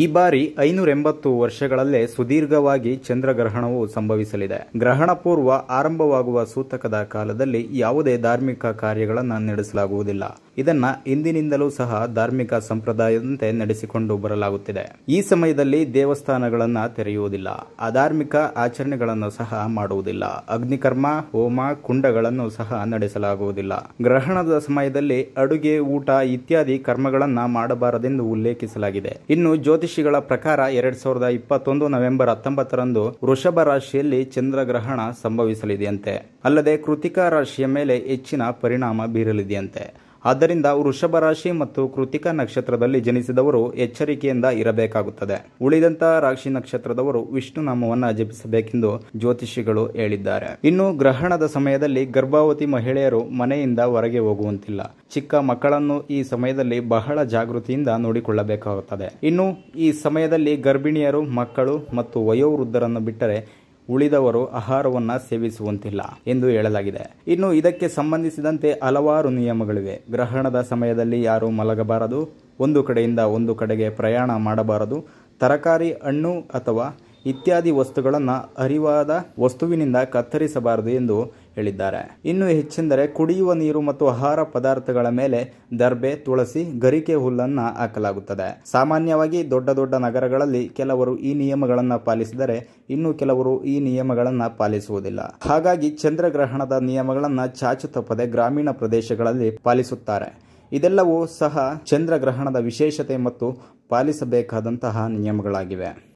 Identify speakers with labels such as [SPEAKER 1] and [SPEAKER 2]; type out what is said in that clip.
[SPEAKER 1] ಈ ಬಾರಿ ಐನೂರ ಎಂಬತ್ತು ವರ್ಷಗಳಲ್ಲೇ ಸುದೀರ್ಘವಾಗಿ ಚಂದ್ರಗ್ರಹಣವು ಸಂಭವಿಸಲಿದೆ ಗ್ರಹಣ ಪೂರ್ವ ಆರಂಭವಾಗುವ ಸೂತಕದ ಕಾಲದಲ್ಲಿ ಯಾವುದೇ ಧಾರ್ಮಿಕ ಕಾರ್ಯಗಳನ್ನು ನಡೆಸಲಾಗುವುದಿಲ್ಲ ಇದನ್ನ ಇಂದಿನಿಂದಲೂ ಸಹ ಧಾರ್ಮಿಕ ಸಂಪ್ರದಾಯದಂತೆ ನಡೆಸಿಕೊಂಡು ಬರಲಾಗುತ್ತಿದೆ ಈ ಸಮಯದಲ್ಲಿ ದೇವಸ್ಥಾನಗಳನ್ನು ತೆರೆಯುವುದಿಲ್ಲ ಅಧಾರ್ಮಿಕ ಆಚರಣೆಗಳನ್ನು ಸಹ ಮಾಡುವುದಿಲ್ಲ ಅಗ್ನಿಕರ್ಮ ಹೋಮ ಕುಂಡಗಳನ್ನು ಸಹ ನಡೆಸಲಾಗುವುದಿಲ್ಲ ಗ್ರಹಣದ ಸಮಯದಲ್ಲಿ ಅಡುಗೆ ಊಟ ಇತ್ಯಾದಿ ಕರ್ಮಗಳನ್ನು ಮಾಡಬಾರದೆಂದು ಉಲ್ಲೇಖಿಸಲಾಗಿದೆ ಇನ್ನು ಜ್ಯೋತಿ ಜ್ಯೋತಿಷಿಗಳ ಪ್ರಕಾರ ಎರಡ್ ಸಾವಿರದ ಇಪ್ಪತ್ತೊಂದು ನವೆಂಬರ್ ಹತ್ತೊಂಬತ್ತರಂದು ವೃಷಭ ರಾಶಿಯಲ್ಲಿ ಚಂದ್ರಗ್ರಹಣ ಸಂಭವಿಸಲಿದೆಯಂತೆ ಅಲ್ಲದೆ ಕೃತಿಕಾ ರಾಶಿಯ ಮೇಲೆ ಹೆಚ್ಚಿನ ಪರಿಣಾಮ ಬೀರಲಿದೆಯಂತೆ ಆದ್ದರಿಂದ ವೃಷಭ ರಾಶಿ ಮತ್ತು ಕೃತಿಕ ನಕ್ಷತ್ರದಲ್ಲಿ ಜನಿಸಿದವರು ಎಚ್ಚರಿಕೆಯಿಂದ ಇರಬೇಕಾಗುತ್ತದೆ ಉಳಿದಂತ ರಾಶಿ ನಕ್ಷತ್ರದವರು ವಿಷ್ಣು ನಾಮವನ್ನು ಜಪಿಸಬೇಕೆಂದು ಜ್ಯೋತಿಷಿಗಳು ಹೇಳಿದ್ದಾರೆ ಇನ್ನು ಗ್ರಹಣದ ಸಮಯದಲ್ಲಿ ಗರ್ಭಾವತಿ ಮಹಿಳೆಯರು ಮನೆಯಿಂದ ಹೊರಗೆ ಹೋಗುವಂತಿಲ್ಲ ಚಿಕ್ಕ ಮಕ್ಕಳನ್ನು ಈ ಸಮಯದಲ್ಲಿ ಬಹಳ ಜಾಗೃತಿಯಿಂದ ನೋಡಿಕೊಳ್ಳಬೇಕಾಗುತ್ತದೆ ಇನ್ನು ಈ ಸಮಯದಲ್ಲಿ ಗರ್ಭಿಣಿಯರು ಮಕ್ಕಳು ಮತ್ತು ವಯೋವೃದ್ಧರನ್ನು ಬಿಟ್ಟರೆ ಉಳಿದವರು ಆಹಾರವನ್ನ ಸೇವಿಸುವಂತಿಲ್ಲ ಎಂದು ಹೇಳಲಾಗಿದೆ ಇನ್ನು ಇದಕ್ಕೆ ಸಂಬಂಧಿಸಿದಂತೆ ಹಲವಾರು ನಿಯಮಗಳಿವೆ ಗ್ರಹಣದ ಸಮಯದಲ್ಲಿ ಯಾರು ಮಲಗಬಾರದು ಒಂದು ಕಡೆಯಿಂದ ಒಂದು ಕಡೆಗೆ ಪ್ರಯಾಣ ಮಾಡಬಾರದು ತರಕಾರಿ ಹಣ್ಣು ಅಥವಾ ಇತ್ಯಾದಿ ವಸ್ತುಗಳನ್ನು ಅರಿವಾದ ವಸ್ತುವಿನಿಂದ ಕತ್ತರಿಸಬಾರದು ಎಂದು ಹೇಳಿದ್ದಾರೆ ಇನ್ನು ಹೆಚ್ಚೆಂದರೆ ಕುಡಿಯುವ ನೀರು ಮತ್ತು ಆಹಾರ ಪದಾರ್ಥಗಳ ಮೇಲೆ ದರ್ಬೆ ತುಳಸಿ ಗರಿಕೆ ಹುಲ್ಲನ್ನ ಹಾಕಲಾಗುತ್ತದೆ ಸಾಮಾನ್ಯವಾಗಿ ದೊಡ್ಡ ದೊಡ್ಡ ನಗರಗಳಲ್ಲಿ ಕೆಲವರು ಈ ನಿಯಮಗಳನ್ನು ಪಾಲಿಸಿದರೆ ಇನ್ನು ಕೆಲವರು ಈ ನಿಯಮಗಳನ್ನು ಪಾಲಿಸುವುದಿಲ್ಲ ಹಾಗಾಗಿ ಚಂದ್ರಗ್ರಹಣದ ನಿಯಮಗಳನ್ನು ಚಾಚು ತಪ್ಪದೆ ಗ್ರಾಮೀಣ ಪ್ರದೇಶಗಳಲ್ಲಿ ಪಾಲಿಸುತ್ತಾರೆ ಇದೆಲ್ಲವೂ ಸಹ ಚಂದ್ರಗ್ರಹಣದ ವಿಶೇಷತೆ ಮತ್ತು ಪಾಲಿಸಬೇಕಾದಂತಹ ನಿಯಮಗಳಾಗಿವೆ